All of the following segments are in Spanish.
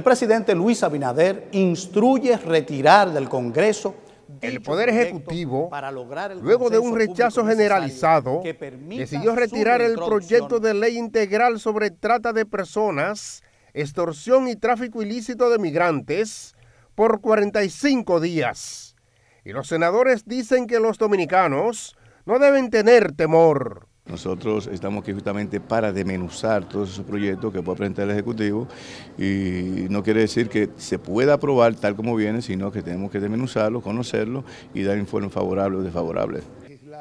El presidente Luis Abinader instruye retirar del Congreso el Poder Ejecutivo, para lograr el luego de un rechazo generalizado, decidió retirar el proyecto de ley integral sobre trata de personas, extorsión y tráfico ilícito de migrantes por 45 días. Y los senadores dicen que los dominicanos no deben tener temor nosotros estamos aquí justamente para demenuzar todos esos proyectos que puede presentar el Ejecutivo y no quiere decir que se pueda aprobar tal como viene, sino que tenemos que demenuzarlo... conocerlo y dar informes favorables o desfavorables.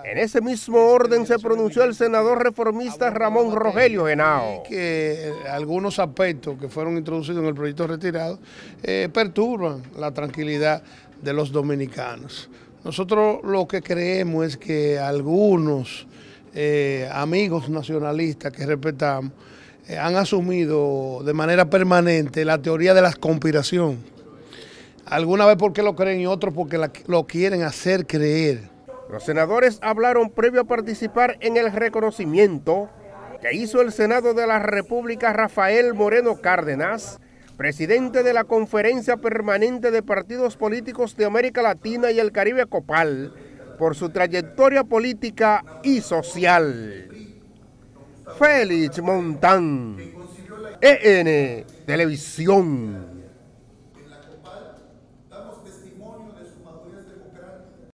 En ese mismo orden se pronunció el senador reformista Ramón Rogelio Genao. Que eh, algunos aspectos que fueron introducidos en el proyecto retirado eh, perturban la tranquilidad de los dominicanos. Nosotros lo que creemos es que algunos eh, amigos nacionalistas que respetamos, eh, han asumido de manera permanente la teoría de la conspiración. Alguna vez porque lo creen y otros porque lo quieren hacer creer. Los senadores hablaron previo a participar en el reconocimiento que hizo el Senado de la República Rafael Moreno Cárdenas, presidente de la Conferencia Permanente de Partidos Políticos de América Latina y el Caribe COPAL, por su trayectoria política y social. Félix Montán, EN Televisión.